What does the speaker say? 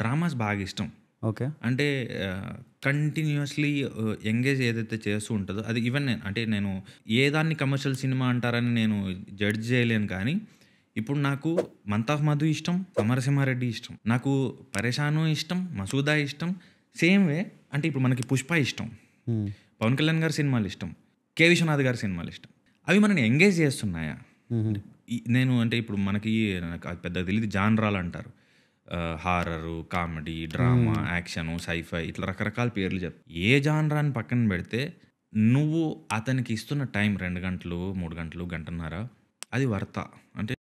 dramas బాగా ఇష్టం okay అంటే కంటిన్యూస్లీ ఎంగేజ్ ఏదైతే చేస్తూ ఉంటుందో అది ఈవెన్ నేను అంటే నేను ఏ దాన్ని కమర్షియల్ సినిమా అంటారని నేను జడ్జ్ చేయలేను కానీ ఇప్పుడు నాకు మంతా మధు ఇష్టం అమరసింహారెడ్డి ఇష్టం నాకు పరేషాను ఇష్టం మసూదా ఇష్టం సేమ్ వే అంటే ఇప్పుడు మనకి పుష్ప ఇష్టం పవన్ కళ్యాణ్ గారి సినిమాలు ఇష్టం కే విశ్వనాథ్ గారి సినిమాలు ఇష్టం అవి మనని ఎంగేజ్ చేస్తున్నాయా నేను అంటే ఇప్పుడు మనకి నాకు పెద్ద తెలియదు జాన్రాలు అంటారు horror comedy drama action sci fi ఇట్లా రకరకాల పేర్లు చెప్ ఏ జాన్రాన్ని పక్కన పెడితే నువ్వు అతనికి ఇస్తున్న టైం రెండు గంటలు మూడు గంటలు గంటన్నర అది వర్త అంటే